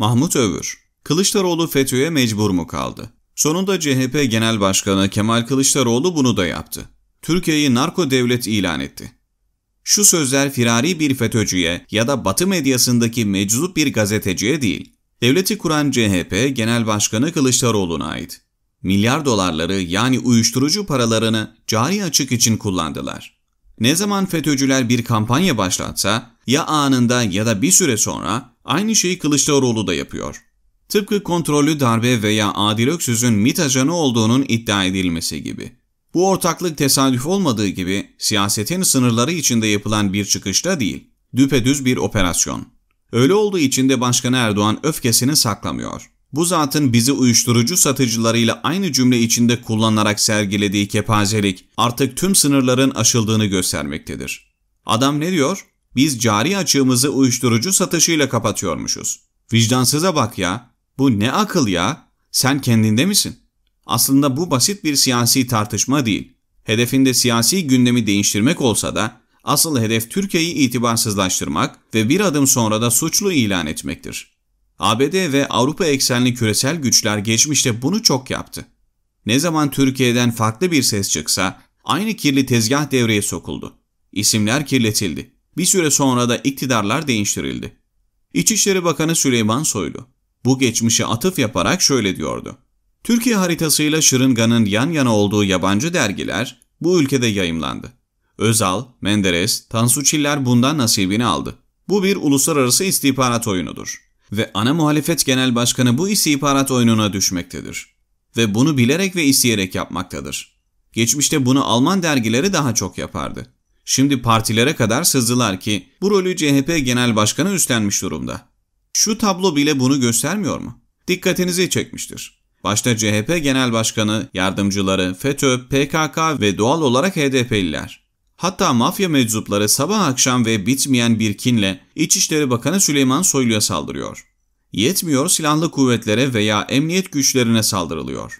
Mahmut Övür Kılıçdaroğlu FETÖ'ye mecbur mu kaldı? Sonunda CHP Genel Başkanı Kemal Kılıçdaroğlu bunu da yaptı. Türkiye'yi narko devlet ilan etti. Şu sözler firari bir FETÖ'cüye ya da Batı medyasındaki meczup bir gazeteciye değil, devleti kuran CHP Genel Başkanı Kılıçdaroğlu'na ait. Milyar dolarları yani uyuşturucu paralarını cari açık için kullandılar. Ne zaman FETÖ'cüler bir kampanya başlatsa ya anında ya da bir süre sonra aynı şeyi Kılıçdaroğlu da yapıyor. Tıpkı kontrollü darbe veya Adil Öksüz'ün MİT ajanı olduğunun iddia edilmesi gibi. Bu ortaklık tesadüf olmadığı gibi siyasetin sınırları içinde yapılan bir çıkışta değil, düpedüz bir operasyon. Öyle olduğu için de Başkan Erdoğan öfkesini saklamıyor. Bu zatın bizi uyuşturucu satıcılarıyla aynı cümle içinde kullanarak sergilediği kepazelik artık tüm sınırların aşıldığını göstermektedir. Adam ne diyor? Biz cari açığımızı uyuşturucu satışıyla kapatıyormuşuz. Vicdansıza bak ya. Bu ne akıl ya? Sen kendinde misin? Aslında bu basit bir siyasi tartışma değil. Hedefinde siyasi gündemi değiştirmek olsa da asıl hedef Türkiye'yi itibarsızlaştırmak ve bir adım sonra da suçlu ilan etmektir. ABD ve Avrupa eksenli küresel güçler geçmişte bunu çok yaptı. Ne zaman Türkiye'den farklı bir ses çıksa aynı kirli tezgah devreye sokuldu. İsimler kirletildi. Bir süre sonra da iktidarlar değiştirildi. İçişleri Bakanı Süleyman Soylu bu geçmişe atıf yaparak şöyle diyordu. Türkiye haritasıyla şırınganın yan yana olduğu yabancı dergiler bu ülkede yayımlandı. Özal, Menderes, Tansu Çiller bundan nasibini aldı. Bu bir uluslararası istihbarat oyunudur. Ve ana muhalefet genel başkanı bu istihbarat oyununa düşmektedir. Ve bunu bilerek ve isteyerek yapmaktadır. Geçmişte bunu Alman dergileri daha çok yapardı. Şimdi partilere kadar sızdılar ki bu rolü CHP Genel Başkanı üstlenmiş durumda. Şu tablo bile bunu göstermiyor mu? Dikkatinizi çekmiştir. Başta CHP Genel Başkanı, yardımcıları, FETÖ, PKK ve doğal olarak HDP'liler. Hatta mafya meczupları sabah akşam ve bitmeyen bir kinle İçişleri Bakanı Süleyman Soylu'ya saldırıyor. Yetmiyor silahlı kuvvetlere veya emniyet güçlerine saldırılıyor.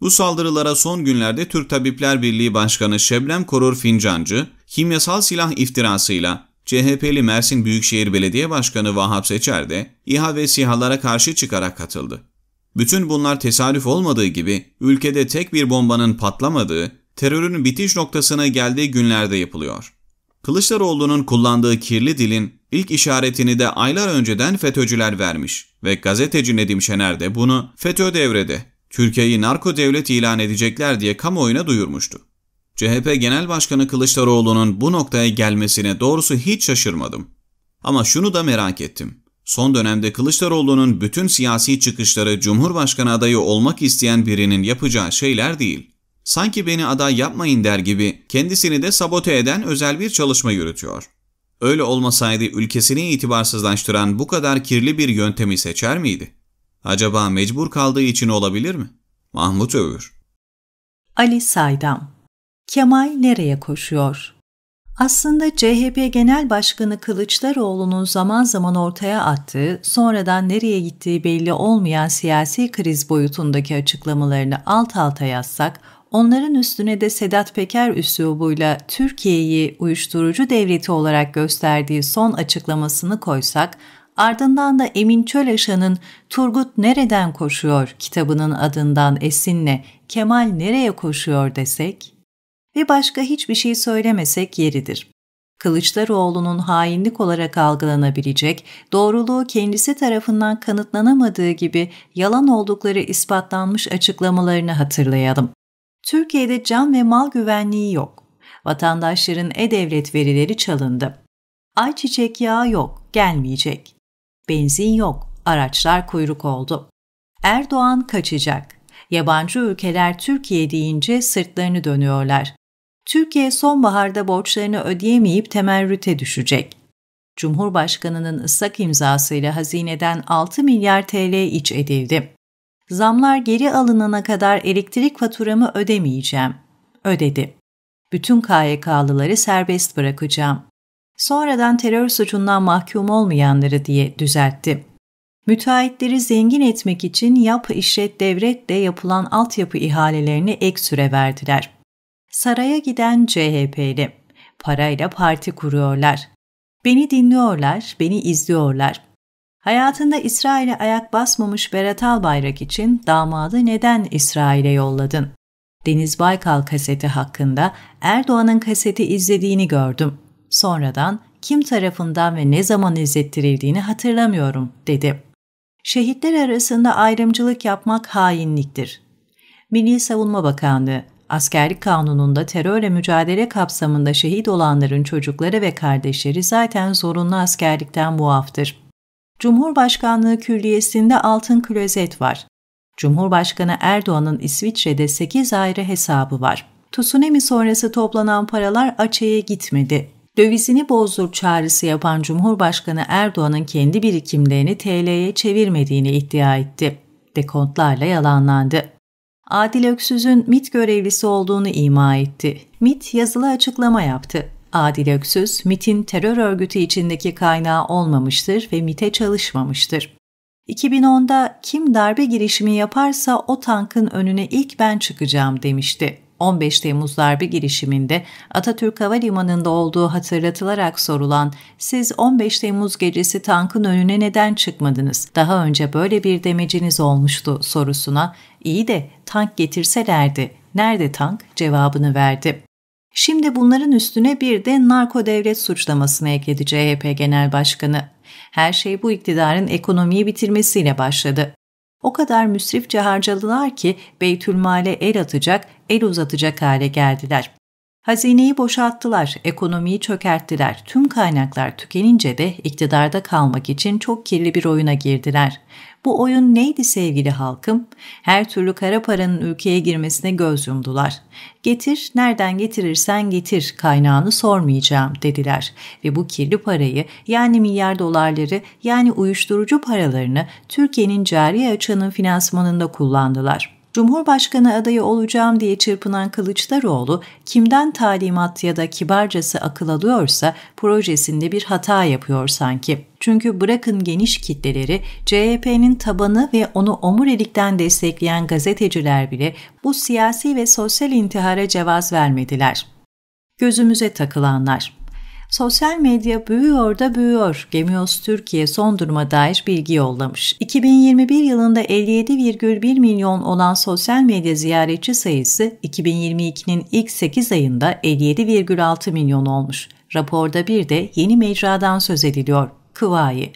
Bu saldırılara son günlerde Türk Tabipler Birliği Başkanı Şeblem Korur Fincancı, kimyasal silah iftirasıyla CHP'li Mersin Büyükşehir Belediye Başkanı Vahap Seçer de İHA ve SİHA'lara karşı çıkarak katıldı. Bütün bunlar tesadüf olmadığı gibi ülkede tek bir bombanın patlamadığı terörün bitiş noktasına geldiği günlerde yapılıyor. Kılıçdaroğlu'nun kullandığı kirli dilin ilk işaretini de aylar önceden FETÖ'cüler vermiş ve gazeteci Nedim Şener de bunu FETÖ devrede, Türkiye'yi narko devlet ilan edecekler diye kamuoyuna duyurmuştu. CHP Genel Başkanı Kılıçdaroğlu'nun bu noktaya gelmesine doğrusu hiç şaşırmadım. Ama şunu da merak ettim. Son dönemde Kılıçdaroğlu'nun bütün siyasi çıkışları Cumhurbaşkanı adayı olmak isteyen birinin yapacağı şeyler değil sanki beni aday yapmayın der gibi kendisini de sabote eden özel bir çalışma yürütüyor. Öyle olmasaydı ülkesini itibarsızlaştıran bu kadar kirli bir yöntemi seçer miydi? Acaba mecbur kaldığı için olabilir mi? Mahmut Övür Ali Saydam Kemal nereye koşuyor? Aslında CHP Genel Başkanı Kılıçdaroğlu'nun zaman zaman ortaya attığı, sonradan nereye gittiği belli olmayan siyasi kriz boyutundaki açıklamalarını alt alta yazsak, Onların üstüne de Sedat Peker üslubuyla Türkiye'yi uyuşturucu devleti olarak gösterdiği son açıklamasını koysak, ardından da Emin Çöleşan'ın Turgut Nereden Koşuyor kitabının adından esinle Kemal Nereye Koşuyor desek ve başka hiçbir şey söylemesek yeridir. Kılıçdaroğlu'nun hainlik olarak algılanabilecek, doğruluğu kendisi tarafından kanıtlanamadığı gibi yalan oldukları ispatlanmış açıklamalarını hatırlayalım. Türkiye'de can ve mal güvenliği yok. Vatandaşların e-devlet verileri çalındı. Ayçiçek yağı yok, gelmeyecek. Benzin yok, araçlar kuyruk oldu. Erdoğan kaçacak. Yabancı ülkeler Türkiye deyince sırtlarını dönüyorlar. Türkiye sonbaharda borçlarını ödeyemeyip temerrüte düşecek. Cumhurbaşkanının ıslak imzasıyla hazineden 6 milyar TL iç edildi zamlar geri alınana kadar elektrik faturamı ödemeyeceğim. Ödedi. Bütün KYK'lıları serbest bırakacağım. Sonradan terör suçundan mahkum olmayanları diye düzeltti. Müteahhitleri zengin etmek için yap işlet de yapılan altyapı ihalelerine ek süre verdiler. Saraya giden CHP'li. Parayla parti kuruyorlar. Beni dinliyorlar, beni izliyorlar. Hayatında İsrail'e ayak basmamış Berat Albayrak için damadı neden İsrail'e yolladın? Deniz Baykal kaseti hakkında Erdoğan'ın kaseti izlediğini gördüm. Sonradan kim tarafından ve ne zaman izlettirildiğini hatırlamıyorum, dedi. Şehitler arasında ayrımcılık yapmak hainliktir. Milli Savunma Bakanlığı, askerlik kanununda terörle mücadele kapsamında şehit olanların çocukları ve kardeşleri zaten zorunlu askerlikten muaftır. Cumhurbaşkanlığı Külliyesi'nde altın klozet var. Cumhurbaşkanı Erdoğan'ın İsviçre'de 8 ayrı hesabı var. Tsunami sonrası toplanan paralar açığa gitmedi. Dövizini bozdur çağrısı yapan Cumhurbaşkanı Erdoğan'ın kendi birikimlerini TL'ye çevirmediğini iddia etti. Dekontlarla yalanlandı. Adil Öksüz'ün MIT görevlisi olduğunu ima etti. MIT yazılı açıklama yaptı. Adil Öksüz, MIT'in terör örgütü içindeki kaynağı olmamıştır ve MIT'e çalışmamıştır. 2010'da kim darbe girişimi yaparsa o tankın önüne ilk ben çıkacağım demişti. 15 Temmuz darbe girişiminde Atatürk Havalimanı'nda olduğu hatırlatılarak sorulan siz 15 Temmuz gecesi tankın önüne neden çıkmadınız? Daha önce böyle bir demeciniz olmuştu sorusuna iyi de tank getirselerdi nerede tank cevabını verdi. Şimdi bunların üstüne bir de narko devlet suçlamasını ekledi CHP Genel Başkanı. Her şey bu iktidarın ekonomiyi bitirmesiyle başladı. O kadar müsrifçe harcadılar ki Beytülmal'e el atacak, el uzatacak hale geldiler. Hazineyi boşalttılar, ekonomiyi çökerttiler. Tüm kaynaklar tükenince de iktidarda kalmak için çok kirli bir oyuna girdiler. Bu oyun neydi sevgili halkım? Her türlü kara paranın ülkeye girmesine göz yumdular. Getir, nereden getirirsen getir, kaynağını sormayacağım dediler ve bu kirli parayı yani milyar dolarları yani uyuşturucu paralarını Türkiye'nin cari açığının finansmanında kullandılar. Cumhurbaşkanı adayı olacağım diye çırpınan Kılıçdaroğlu kimden talimat ya da kibarcası akıl alıyorsa projesinde bir hata yapıyor sanki. Çünkü bırakın geniş kitleleri, CHP'nin tabanı ve onu omurilikten destekleyen gazeteciler bile bu siyasi ve sosyal intihara cevaz vermediler. Gözümüze takılanlar Sosyal medya büyüyor da büyüyor. Gemios Türkiye son duruma dair bilgi yollamış. 2021 yılında 57,1 milyon olan sosyal medya ziyaretçi sayısı 2022'nin ilk 8 ayında 57,6 milyon olmuş. Raporda bir de yeni mecradan söz ediliyor. Kıvayi.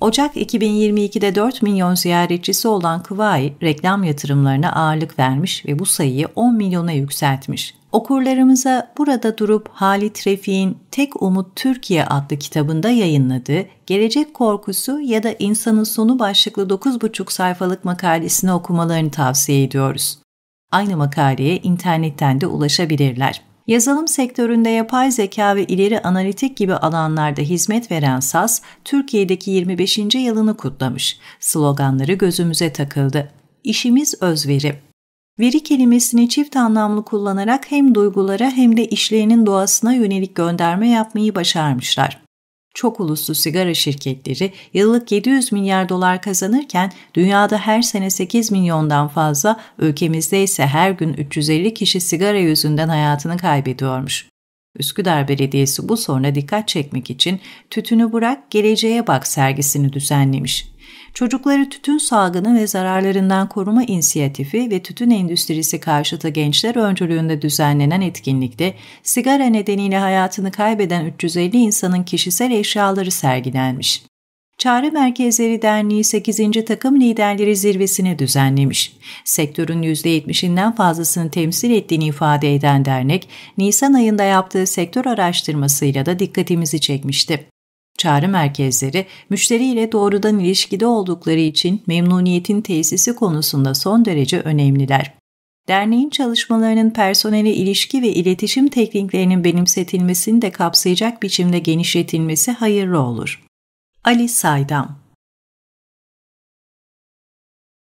Ocak 2022'de 4 milyon ziyaretçisi olan Kıvai reklam yatırımlarına ağırlık vermiş ve bu sayıyı 10 milyona yükseltmiş. Okurlarımıza burada durup Halit Refik'in Tek Umut Türkiye adlı kitabında yayınladığı Gelecek Korkusu ya da İnsanın Sonu başlıklı 9,5 sayfalık makalesini okumalarını tavsiye ediyoruz. Aynı makaleye internetten de ulaşabilirler. Yazılım sektöründe yapay zeka ve ileri analitik gibi alanlarda hizmet veren SAS, Türkiye'deki 25. yılını kutlamış. Sloganları gözümüze takıldı. İşimiz özveri. Veri kelimesini çift anlamlı kullanarak hem duygulara hem de işlerinin doğasına yönelik gönderme yapmayı başarmışlar çok uluslu sigara şirketleri yıllık 700 milyar dolar kazanırken dünyada her sene 8 milyondan fazla, ülkemizde ise her gün 350 kişi sigara yüzünden hayatını kaybediyormuş. Üsküdar Belediyesi bu soruna dikkat çekmek için Tütünü Bırak Geleceğe Bak sergisini düzenlemiş. Çocukları tütün salgını ve zararlarından koruma inisiyatifi ve tütün endüstrisi karşıtı gençler öncülüğünde düzenlenen etkinlikte sigara nedeniyle hayatını kaybeden 350 insanın kişisel eşyaları sergilenmiş. Çağrı Merkezleri Derneği 8. Takım Liderleri Zirvesini düzenlemiş. Sektörün %70'inden fazlasını temsil ettiğini ifade eden dernek, Nisan ayında yaptığı sektör araştırmasıyla da dikkatimizi çekmişti. Çağrı merkezleri müşteriyle doğrudan ilişkide oldukları için memnuniyetin tesisi konusunda son derece önemliler. Derneğin çalışmalarının personele ilişki ve iletişim tekniklerinin benimsetilmesini de kapsayacak biçimde genişletilmesi hayırlı olur. Ali Saydam